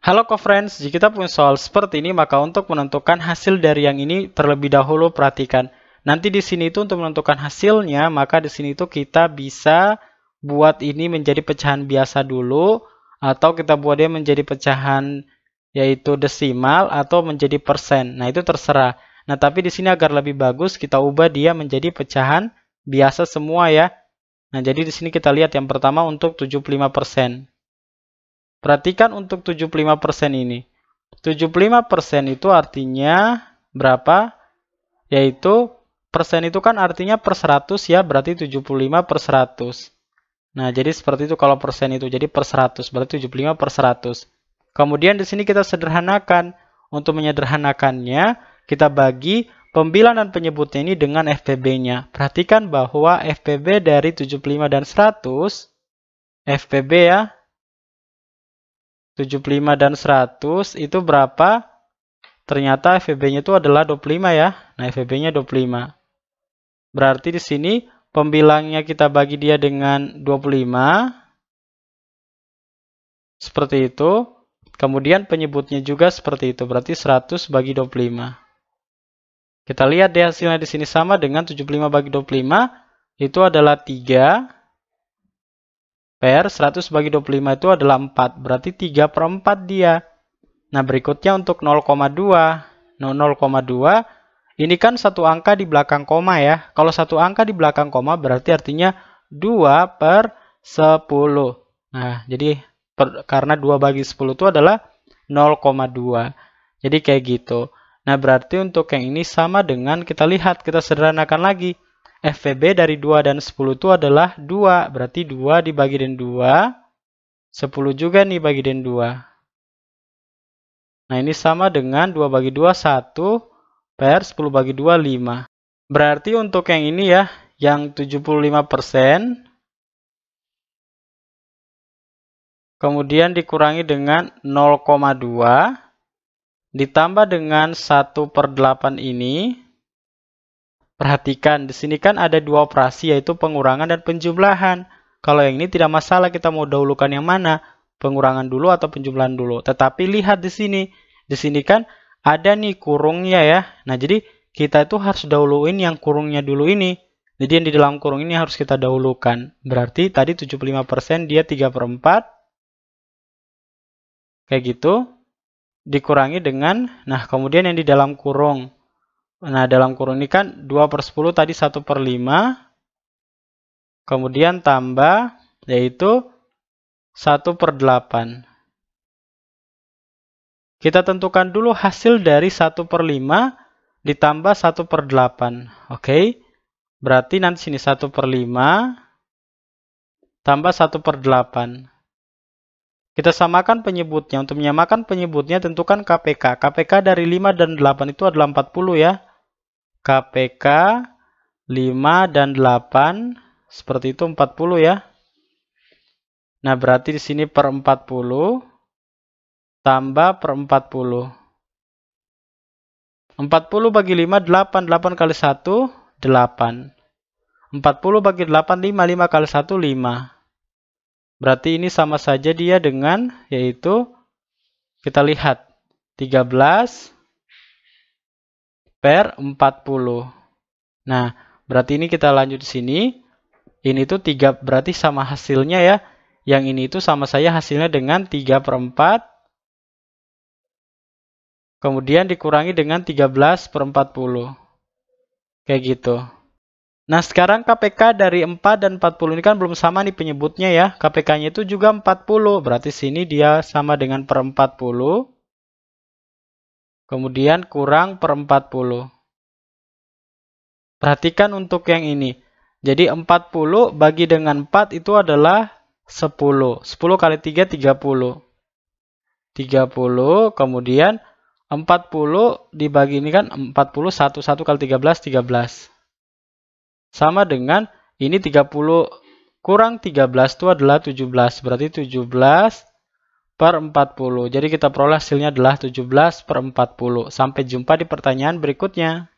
Halo co-friends, jika kita punya soal seperti ini, maka untuk menentukan hasil dari yang ini terlebih dahulu perhatikan. Nanti di sini itu untuk menentukan hasilnya, maka di sini itu kita bisa buat ini menjadi pecahan biasa dulu, atau kita buat dia menjadi pecahan yaitu desimal atau menjadi persen. Nah itu terserah. Nah tapi di sini agar lebih bagus kita ubah dia menjadi pecahan biasa semua ya. Nah jadi di sini kita lihat yang pertama untuk 75 persen. Perhatikan untuk 75% ini. 75% itu artinya berapa? Yaitu persen itu kan artinya per 100 ya, berarti 75 per 100. Nah, jadi seperti itu kalau persen itu. Jadi per 100, berarti 75 per 100. Kemudian di sini kita sederhanakan. Untuk menyederhanakannya, kita bagi pembilang dan penyebutnya ini dengan FPB-nya. Perhatikan bahwa FPB dari 75 dan 100, FPB ya, 75 dan 100 itu berapa? Ternyata FEB-nya itu adalah 25 ya. Nah, FEB-nya 25. Berarti di sini pembilangnya kita bagi dia dengan 25. Seperti itu. Kemudian penyebutnya juga seperti itu. Berarti 100 bagi 25. Kita lihat deh hasilnya di sini sama dengan 75 bagi 25. Itu adalah 3. PR 100 bagi 25 itu adalah 4, berarti 3 per 4 dia. Nah, berikutnya untuk 0,2. Nah, 0,2 ini kan satu angka di belakang koma ya. Kalau satu angka di belakang koma berarti artinya 2 per 10. Nah, jadi per, karena 2 bagi 10 itu adalah 0,2. Jadi kayak gitu. Nah, berarti untuk yang ini sama dengan kita lihat, kita sederhanakan lagi. FVB dari 2 dan 10 itu adalah 2. Berarti 2 dibagi dengan 2. 10 juga nih bagi dengan 2. Nah ini sama dengan 2 bagi 2 1 per 10 bagi 2 5. Berarti untuk yang ini ya, yang 75% kemudian dikurangi dengan 0,2 ditambah dengan 1 per 8 ini Perhatikan, di sini kan ada dua operasi yaitu pengurangan dan penjumlahan. Kalau yang ini tidak masalah kita mau dahulukan yang mana, pengurangan dulu atau penjumlahan dulu. Tetapi lihat di sini, di sini kan ada nih kurungnya ya. Nah, jadi kita itu harus dahuluin yang kurungnya dulu ini. Jadi yang di dalam kurung ini harus kita dahulukan. Berarti tadi 75% dia 3 per 4. Kayak gitu. Dikurangi dengan, nah kemudian yang di dalam kurung Nah, dalam kurung ini kan 2 per 10 tadi 1 per 5. Kemudian tambah yaitu 1 per 8. Kita tentukan dulu hasil dari 1 per 5 ditambah 1 per 8. Oke, okay? berarti nanti sini 1 per 5 tambah 1 per 8. Kita samakan penyebutnya. Untuk menyamakan penyebutnya tentukan KPK. KPK dari 5 dan 8 itu adalah 40 ya. KPK 5 dan 8 seperti itu 40 ya. Nah, berarti di sini per 40 tambah per 40. 40 bagi 5 8, 8 kali 1 8. 40 bagi 8 5, 5 kali 1 5. Berarti ini sama saja dia dengan yaitu kita lihat 13 per 40. Nah, berarti ini kita lanjut sini. Ini tuh 3, berarti sama hasilnya ya. Yang ini itu sama saya hasilnya dengan 3 per 4. Kemudian dikurangi dengan 13 per 40. Kayak gitu. Nah, sekarang KPK dari 4 dan 40 ini kan belum sama nih penyebutnya ya. KPK-nya itu juga 40. Berarti sini dia sama dengan per 40. Kemudian kurang per 40. Perhatikan untuk yang ini. Jadi 40 bagi dengan 4 itu adalah 10. 10 kali 3, 30. 30, kemudian 40 dibagi ini kan 40, 1, 1 kali 13, 13. Sama dengan ini 30 kurang 13 itu adalah 17. Berarti 17 per 40. Jadi kita peroleh hasilnya adalah 17 per 40. Sampai jumpa di pertanyaan berikutnya.